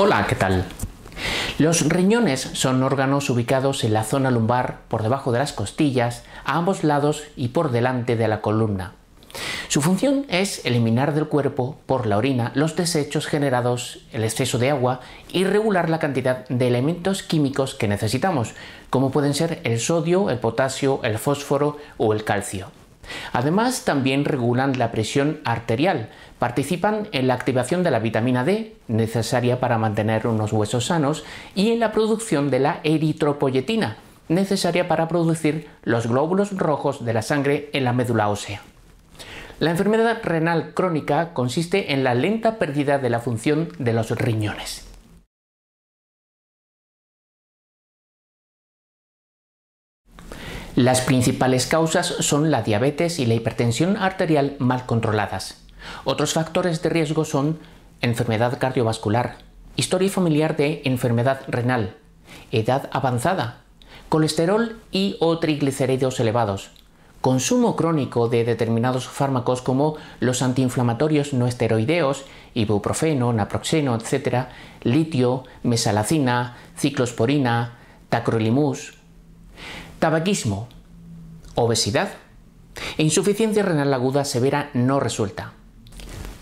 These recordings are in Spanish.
Hola, ¿qué tal? Los riñones son órganos ubicados en la zona lumbar, por debajo de las costillas, a ambos lados y por delante de la columna. Su función es eliminar del cuerpo, por la orina, los desechos generados, el exceso de agua y regular la cantidad de elementos químicos que necesitamos, como pueden ser el sodio, el potasio, el fósforo o el calcio. Además, también regulan la presión arterial, participan en la activación de la vitamina D, necesaria para mantener unos huesos sanos, y en la producción de la eritropoyetina, necesaria para producir los glóbulos rojos de la sangre en la médula ósea. La enfermedad renal crónica consiste en la lenta pérdida de la función de los riñones. Las principales causas son la diabetes y la hipertensión arterial mal controladas. Otros factores de riesgo son enfermedad cardiovascular, historia familiar de enfermedad renal, edad avanzada, colesterol y o triglicéridos elevados, consumo crónico de determinados fármacos como los antiinflamatorios no esteroideos, ibuprofeno, naproxeno, etc., litio, mesalacina, ciclosporina, tacrolimus, Tabaquismo, obesidad e insuficiencia renal aguda severa no resulta.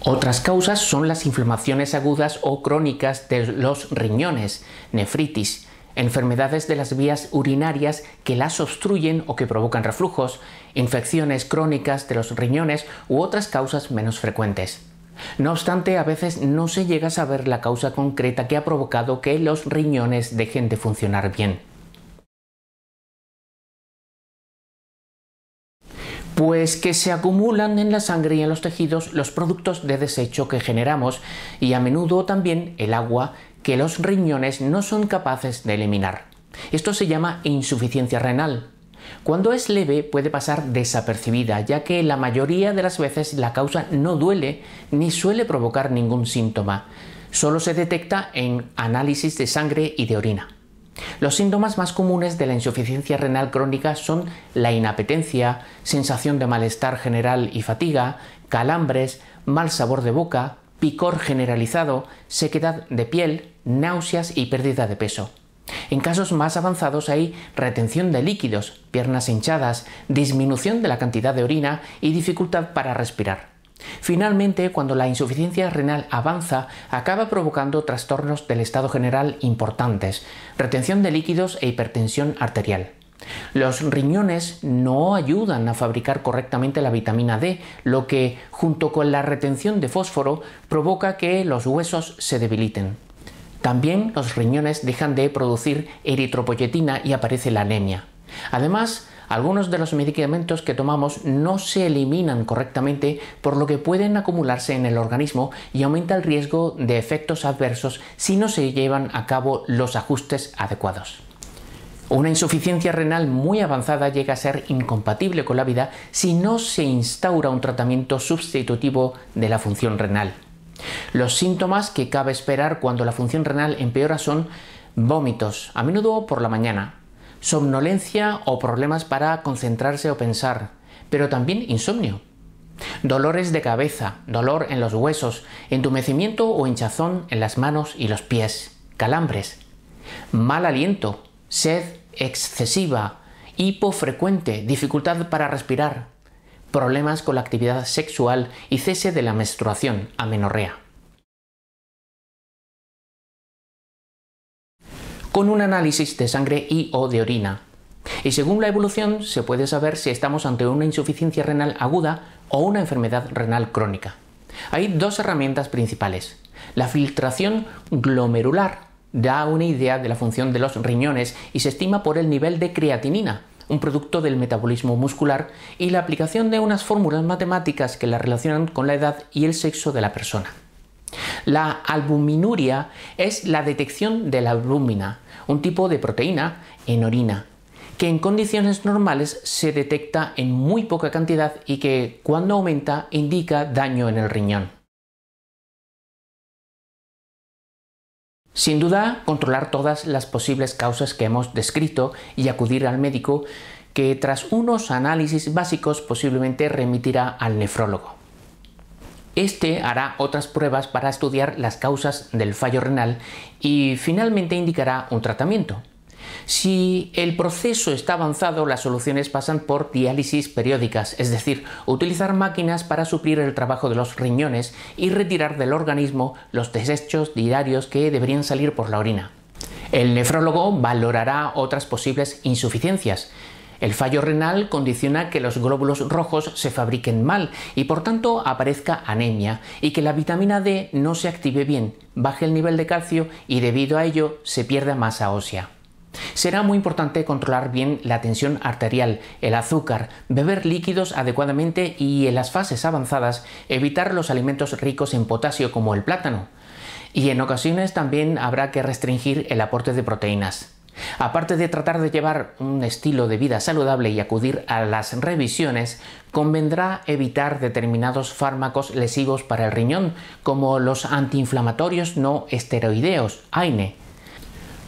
Otras causas son las inflamaciones agudas o crónicas de los riñones, nefritis, enfermedades de las vías urinarias que las obstruyen o que provocan reflujos, infecciones crónicas de los riñones u otras causas menos frecuentes. No obstante, a veces no se llega a saber la causa concreta que ha provocado que los riñones dejen de funcionar bien. pues que se acumulan en la sangre y en los tejidos los productos de desecho que generamos y a menudo también el agua que los riñones no son capaces de eliminar. Esto se llama insuficiencia renal. Cuando es leve puede pasar desapercibida, ya que la mayoría de las veces la causa no duele ni suele provocar ningún síntoma. Solo se detecta en análisis de sangre y de orina. Los síntomas más comunes de la insuficiencia renal crónica son la inapetencia, sensación de malestar general y fatiga, calambres, mal sabor de boca, picor generalizado, sequedad de piel, náuseas y pérdida de peso. En casos más avanzados hay retención de líquidos, piernas hinchadas, disminución de la cantidad de orina y dificultad para respirar. Finalmente, cuando la insuficiencia renal avanza, acaba provocando trastornos del estado general importantes, retención de líquidos e hipertensión arterial. Los riñones no ayudan a fabricar correctamente la vitamina D, lo que, junto con la retención de fósforo, provoca que los huesos se debiliten. También los riñones dejan de producir eritropoyetina y aparece la anemia. Además, algunos de los medicamentos que tomamos no se eliminan correctamente, por lo que pueden acumularse en el organismo y aumenta el riesgo de efectos adversos si no se llevan a cabo los ajustes adecuados. Una insuficiencia renal muy avanzada llega a ser incompatible con la vida si no se instaura un tratamiento sustitutivo de la función renal. Los síntomas que cabe esperar cuando la función renal empeora son vómitos, a menudo por la mañana, somnolencia o problemas para concentrarse o pensar, pero también insomnio, dolores de cabeza, dolor en los huesos, entumecimiento o hinchazón en las manos y los pies, calambres, mal aliento, sed excesiva, hipofrecuente, dificultad para respirar, problemas con la actividad sexual y cese de la menstruación, amenorrea. con un análisis de sangre y o de orina. Y según la evolución se puede saber si estamos ante una insuficiencia renal aguda o una enfermedad renal crónica. Hay dos herramientas principales. La filtración glomerular da una idea de la función de los riñones y se estima por el nivel de creatinina, un producto del metabolismo muscular, y la aplicación de unas fórmulas matemáticas que la relacionan con la edad y el sexo de la persona. La albuminuria es la detección de la albúmina, un tipo de proteína en orina, que en condiciones normales se detecta en muy poca cantidad y que cuando aumenta indica daño en el riñón. Sin duda, controlar todas las posibles causas que hemos descrito y acudir al médico que tras unos análisis básicos posiblemente remitirá al nefrólogo. Este hará otras pruebas para estudiar las causas del fallo renal y finalmente indicará un tratamiento. Si el proceso está avanzado, las soluciones pasan por diálisis periódicas, es decir, utilizar máquinas para suplir el trabajo de los riñones y retirar del organismo los desechos diarios que deberían salir por la orina. El nefrólogo valorará otras posibles insuficiencias, el fallo renal condiciona que los glóbulos rojos se fabriquen mal y por tanto aparezca anemia y que la vitamina D no se active bien, baje el nivel de calcio y debido a ello se pierda masa ósea. Será muy importante controlar bien la tensión arterial, el azúcar, beber líquidos adecuadamente y en las fases avanzadas evitar los alimentos ricos en potasio como el plátano. Y en ocasiones también habrá que restringir el aporte de proteínas. Aparte de tratar de llevar un estilo de vida saludable y acudir a las revisiones, convendrá evitar determinados fármacos lesivos para el riñón, como los antiinflamatorios no esteroideos, AINE.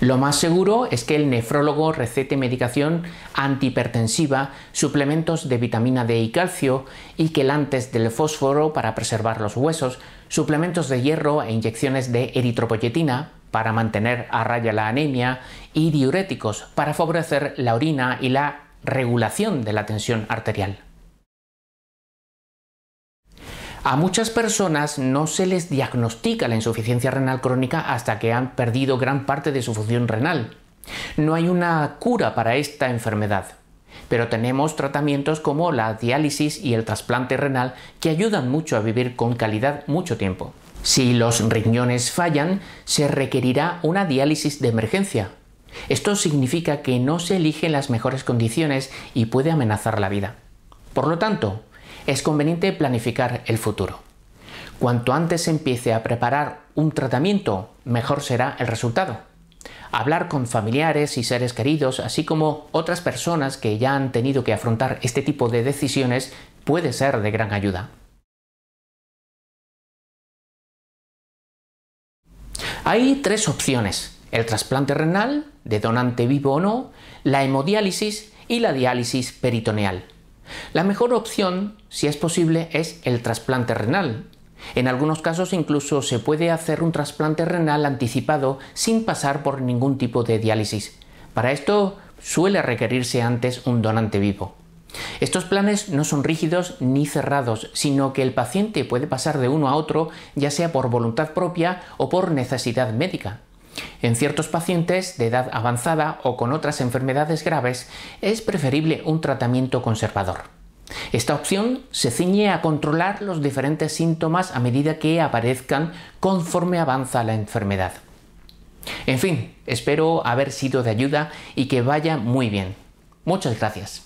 Lo más seguro es que el nefrólogo recete medicación antihipertensiva, suplementos de vitamina D y calcio, y quelantes del fósforo para preservar los huesos, suplementos de hierro e inyecciones de eritropoyetina, para mantener a raya la anemia y diuréticos para favorecer la orina y la regulación de la tensión arterial. A muchas personas no se les diagnostica la insuficiencia renal crónica hasta que han perdido gran parte de su función renal. No hay una cura para esta enfermedad, pero tenemos tratamientos como la diálisis y el trasplante renal que ayudan mucho a vivir con calidad mucho tiempo. Si los riñones fallan, se requerirá una diálisis de emergencia. Esto significa que no se eligen las mejores condiciones y puede amenazar la vida. Por lo tanto, es conveniente planificar el futuro. Cuanto antes se empiece a preparar un tratamiento, mejor será el resultado. Hablar con familiares y seres queridos, así como otras personas que ya han tenido que afrontar este tipo de decisiones, puede ser de gran ayuda. Hay tres opciones, el trasplante renal, de donante vivo o no, la hemodiálisis y la diálisis peritoneal. La mejor opción, si es posible, es el trasplante renal. En algunos casos incluso se puede hacer un trasplante renal anticipado sin pasar por ningún tipo de diálisis. Para esto suele requerirse antes un donante vivo. Estos planes no son rígidos ni cerrados, sino que el paciente puede pasar de uno a otro, ya sea por voluntad propia o por necesidad médica. En ciertos pacientes de edad avanzada o con otras enfermedades graves es preferible un tratamiento conservador. Esta opción se ciñe a controlar los diferentes síntomas a medida que aparezcan conforme avanza la enfermedad. En fin, espero haber sido de ayuda y que vaya muy bien. Muchas gracias.